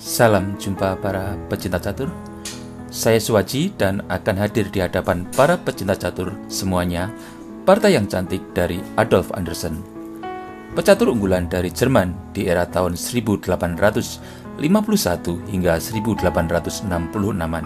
Salam jumpa para pecinta catur. Saya Suwaji dan akan hadir di hadapan para pecinta catur semuanya. Partai yang cantik dari Adolf Andersen. Pecatur unggulan dari Jerman di era tahun 1851 hingga 1866-an.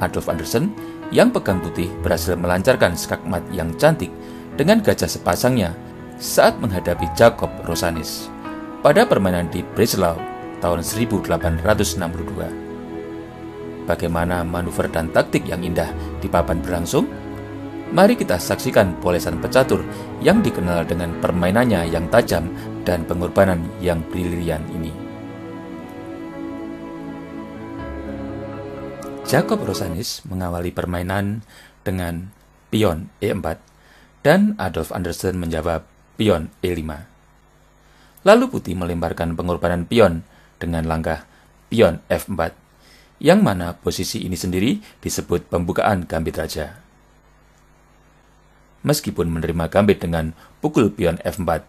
Adolf Andersen yang pegang putih berhasil melancarkan skakmat yang cantik dengan gajah sepasangnya saat menghadapi Jacob Rosanis pada permainan di Breslau tahun 1862. Bagaimana manuver dan taktik yang indah di papan berlangsung? Mari kita saksikan polesan pecatur yang dikenal dengan permainannya yang tajam dan pengorbanan yang brilian ini. Jacob Rosanis mengawali permainan dengan pion E4 dan Adolf Anderssen menjawab pion E5. Lalu putih melemparkan pengorbanan pion dengan langkah pion F4, yang mana posisi ini sendiri disebut pembukaan gambit raja. Meskipun menerima gambit dengan pukul pion F4,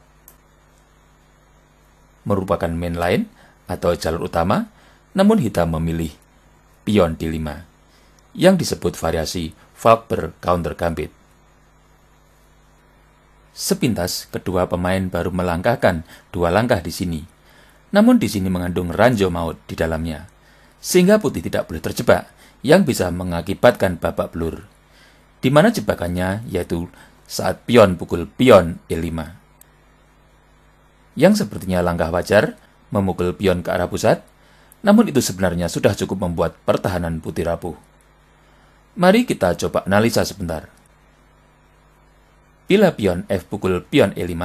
merupakan main line atau jalur utama, namun hitam memilih pion D5, yang disebut variasi Falkberg counter gambit. Sepintas, kedua pemain baru melangkahkan dua langkah di sini, namun di sini mengandung ranjo maut di dalamnya, sehingga putih tidak boleh terjebak yang bisa mengakibatkan babak belur. Di mana jebakannya yaitu saat pion pukul pion E5. Yang sepertinya langkah wajar, memukul pion ke arah pusat, namun itu sebenarnya sudah cukup membuat pertahanan putih rapuh. Mari kita coba analisa sebentar. Bila pion F pukul pion E5,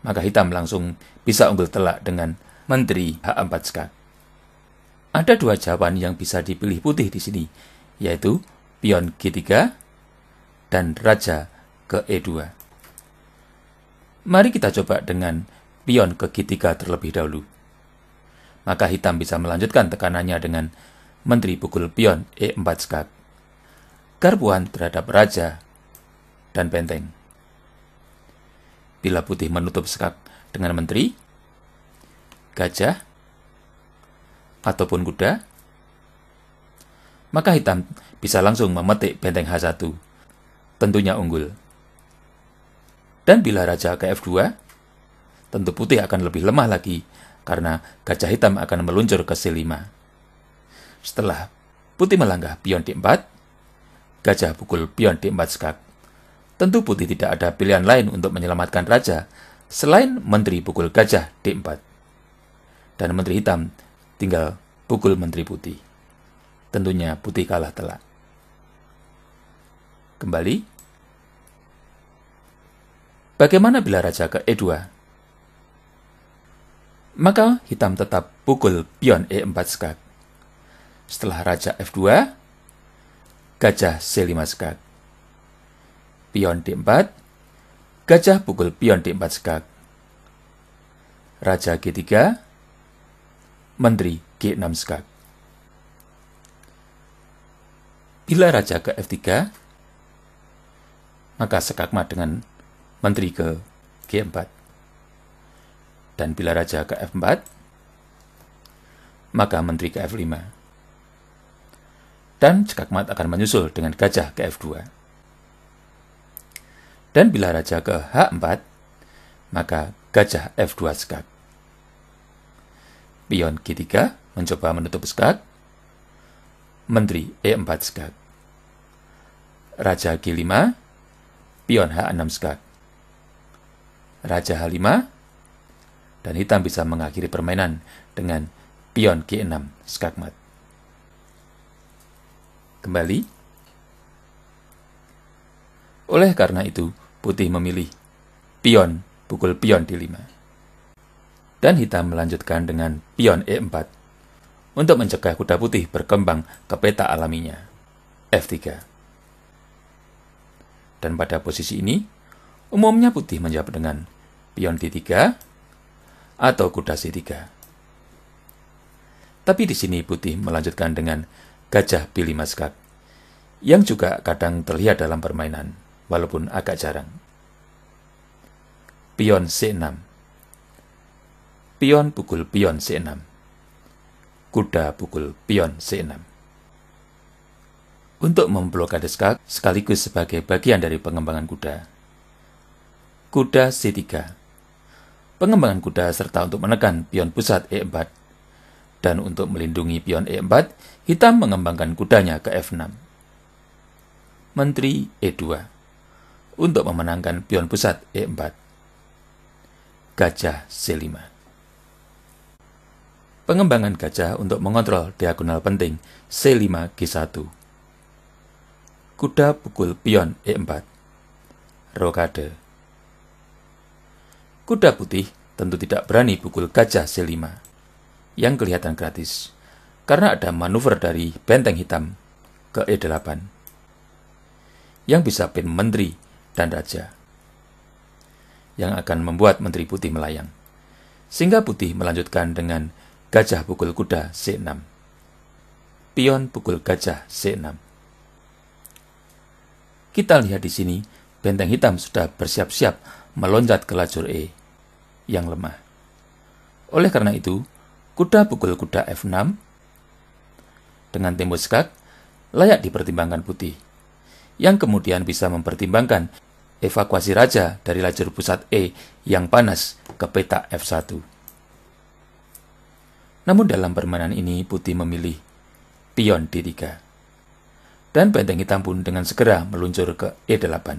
maka hitam langsung bisa unggul telak dengan Menteri H4 skak. Ada dua jawaban yang bisa dipilih putih di sini, yaitu pion G3 dan raja ke E2. Mari kita coba dengan pion ke G3 terlebih dahulu. Maka hitam bisa melanjutkan tekanannya dengan menteri pukul pion E4 skak. Garbuan terhadap raja dan benteng. Bila putih menutup sekat dengan menteri, gajah, ataupun kuda, maka hitam bisa langsung memetik benteng H1, tentunya unggul. Dan bila raja ke F2, tentu putih akan lebih lemah lagi karena gajah hitam akan meluncur ke C5. Setelah putih melangkah pion D4, gajah pukul pion D4 skak. Tentu Putih tidak ada pilihan lain untuk menyelamatkan raja selain menteri pukul gajah D4. Dan menteri hitam tinggal pukul menteri putih. Tentunya putih kalah telak. Kembali. Bagaimana bila raja ke E2? Maka hitam tetap pukul pion E4 skak. Setelah raja F2, gajah C5 skak pion d4, gajah pukul pion d4 skak. Raja g3, menteri g6 skak. Bila raja ke f3, maka skak mat dengan menteri ke g4. Dan bila raja ke f4, maka menteri ke f5. Dan skak mat akan menyusul dengan gajah ke f2. Dan bila raja ke H4, maka gajah F2 skak. Pion G3 mencoba menutup skak. Menteri E4 skak. Raja G5, pion H6 skak. Raja H5, dan hitam bisa mengakhiri permainan dengan pion G6 skakmat. Kembali. Oleh karena itu, Putih memilih pion, pukul pion D5. Dan hitam melanjutkan dengan pion E4 untuk mencegah kuda putih berkembang ke peta alaminya, F3. Dan pada posisi ini, umumnya putih menjawab dengan pion D3 atau kuda C3. Tapi di sini putih melanjutkan dengan gajah B5 skak, yang juga kadang terlihat dalam permainan walaupun agak jarang. Pion C6 Pion pukul pion C6 Kuda pukul pion C6 Untuk memblokade skak sekaligus sebagai bagian dari pengembangan kuda. Kuda C3 Pengembangan kuda serta untuk menekan pion pusat E4 dan untuk melindungi pion E4, hitam mengembangkan kudanya ke F6. Menteri E2 untuk memenangkan pion pusat E4. Gajah C5 Pengembangan gajah untuk mengontrol diagonal penting C5 G1 Kuda pukul pion E4 Rokade Kuda putih tentu tidak berani pukul gajah C5 yang kelihatan gratis karena ada manuver dari benteng hitam ke E8 yang bisa pin menteri dan raja yang akan membuat Menteri Putih melayang. sehingga Putih melanjutkan dengan gajah pukul kuda C6. Pion pukul gajah C6. Kita lihat di sini, benteng hitam sudah bersiap-siap meloncat ke lajur E yang lemah. Oleh karena itu, kuda pukul kuda F6 dengan tembus skak layak dipertimbangkan putih yang kemudian bisa mempertimbangkan evakuasi raja dari lajur pusat E yang panas ke peta F1. Namun dalam permainan ini putih memilih pion D3. Dan benteng hitam pun dengan segera meluncur ke E8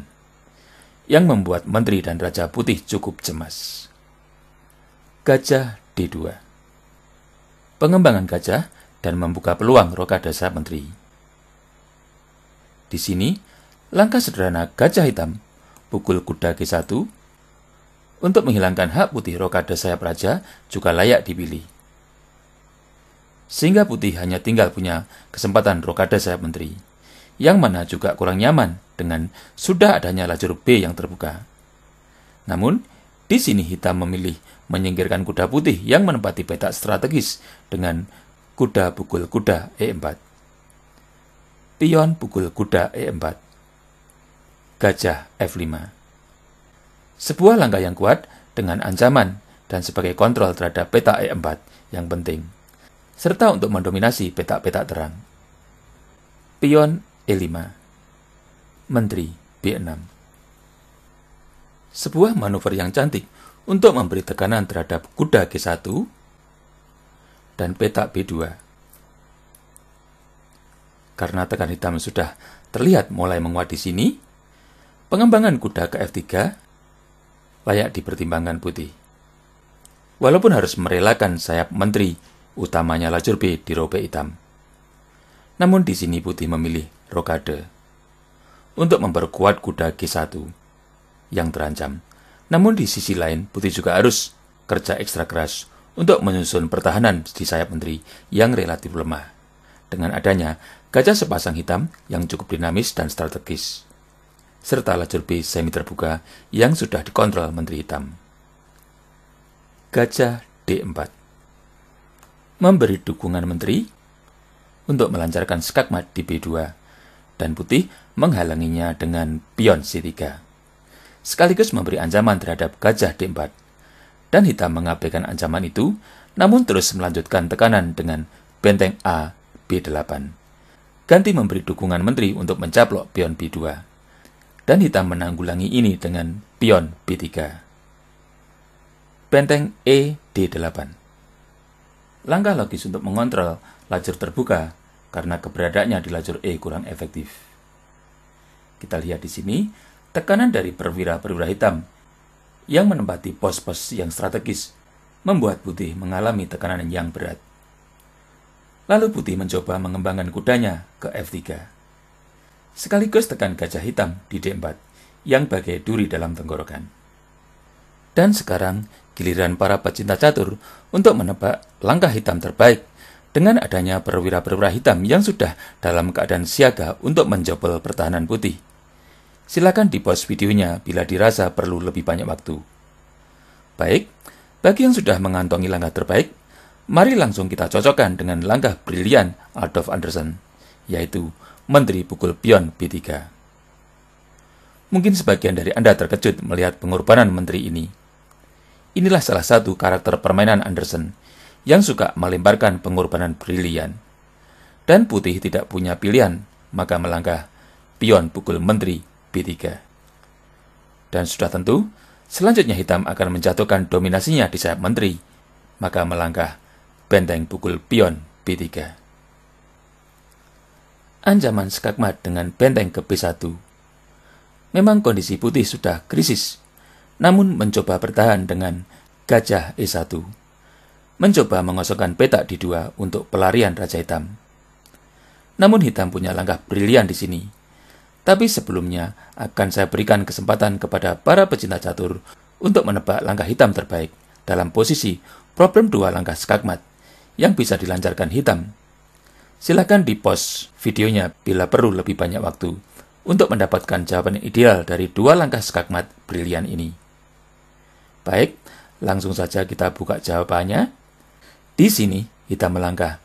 yang membuat menteri dan raja putih cukup cemas. Gajah D2 Pengembangan gajah dan membuka peluang rokadasa menteri. Di sini, Langkah sederhana gajah hitam, pukul kuda G1, untuk menghilangkan hak putih rokade sayap raja juga layak dipilih. Sehingga putih hanya tinggal punya kesempatan rokade sayap menteri, yang mana juga kurang nyaman dengan sudah adanya lajur B yang terbuka. Namun, di sini hitam memilih menyingkirkan kuda putih yang menempati petak strategis dengan kuda pukul kuda E4. Pion pukul kuda E4 gajah F5. Sebuah langkah yang kuat dengan ancaman dan sebagai kontrol terhadap peta E4 yang penting, serta untuk mendominasi peta-peta terang. Pion E5 Menteri B6 Sebuah manuver yang cantik untuk memberi tekanan terhadap kuda G1 dan peta B2. Karena tekan hitam sudah terlihat mulai menguat di sini, Pengembangan kuda ke F3 layak dipertimbangkan putih. Walaupun harus merelakan sayap menteri, utamanya lajur B di robe hitam. Namun di sini putih memilih rokade untuk memperkuat kuda G1 yang terancam. Namun di sisi lain, putih juga harus kerja ekstra keras untuk menyusun pertahanan di sayap menteri yang relatif lemah. Dengan adanya gajah sepasang hitam yang cukup dinamis dan strategis serta lajur B semi terbuka yang sudah dikontrol Menteri Hitam. Gajah D4 Memberi dukungan Menteri untuk melancarkan skakmat di B2 dan putih menghalanginya dengan pion C3 sekaligus memberi ancaman terhadap gajah D4 dan hitam mengabaikan ancaman itu namun terus melanjutkan tekanan dengan benteng A B8 ganti memberi dukungan menteri untuk mencaplok pion B2 dan hitam menanggulangi ini dengan pion B3. Benteng E D8 Langkah logis untuk mengontrol lajur terbuka karena keberadaannya di lajur E kurang efektif. Kita lihat di sini, tekanan dari perwira-perwira hitam yang menempati pos-pos yang strategis membuat Putih mengalami tekanan yang berat. Lalu Putih mencoba mengembangkan kudanya ke F3 sekaligus tekan gajah hitam di D4 yang bagai duri dalam tenggorokan. Dan sekarang giliran para pecinta catur untuk menebak langkah hitam terbaik dengan adanya perwira-perwira hitam yang sudah dalam keadaan siaga untuk menjebol pertahanan putih. Silakan di-pause videonya bila dirasa perlu lebih banyak waktu. Baik, bagi yang sudah mengantongi langkah terbaik, mari langsung kita cocokkan dengan langkah brilian Adolf Anderson, yaitu Menteri pukul pion b 3 Mungkin sebagian dari Anda terkejut melihat pengorbanan menteri ini. Inilah salah satu karakter permainan Anderson yang suka melemparkan pengorbanan brilian. Dan putih tidak punya pilihan, maka melangkah pion pukul menteri B3. Dan sudah tentu, selanjutnya hitam akan menjatuhkan dominasinya di sayap menteri, maka melangkah benteng pukul pion B3 ancaman skakmat dengan benteng ke B1. Memang kondisi putih sudah krisis, namun mencoba bertahan dengan gajah E1. Mencoba mengosongkan petak di dua untuk pelarian Raja Hitam. Namun hitam punya langkah brilian di sini. Tapi sebelumnya akan saya berikan kesempatan kepada para pecinta catur untuk menebak langkah hitam terbaik dalam posisi problem dua langkah skakmat yang bisa dilancarkan hitam Silahkan di-pause videonya bila perlu lebih banyak waktu untuk mendapatkan jawaban ideal dari dua langkah skakmat brilian ini. Baik, langsung saja kita buka jawabannya. Di sini kita melangkah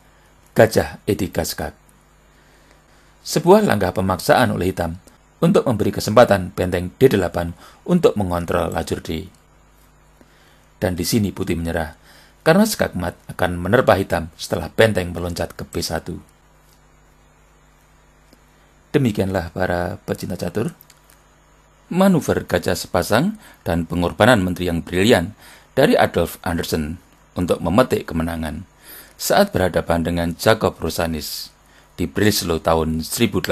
gajah etika skak. Sebuah langkah pemaksaan oleh hitam untuk memberi kesempatan benteng D8 untuk mengontrol lajur D. Dan di sini putih menyerah karena skakmat akan menerpa hitam setelah benteng meloncat ke B1. Demikianlah para pecinta catur. Manuver gajah sepasang dan pengorbanan menteri yang brilian dari Adolf Anderson untuk memetik kemenangan saat berhadapan dengan Jacob Rosanis di Brislo tahun 1862.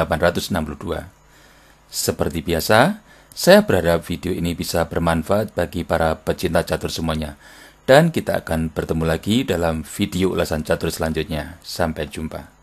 Seperti biasa, saya berharap video ini bisa bermanfaat bagi para pecinta catur semuanya dan kita akan bertemu lagi dalam video ulasan catur selanjutnya. Sampai jumpa.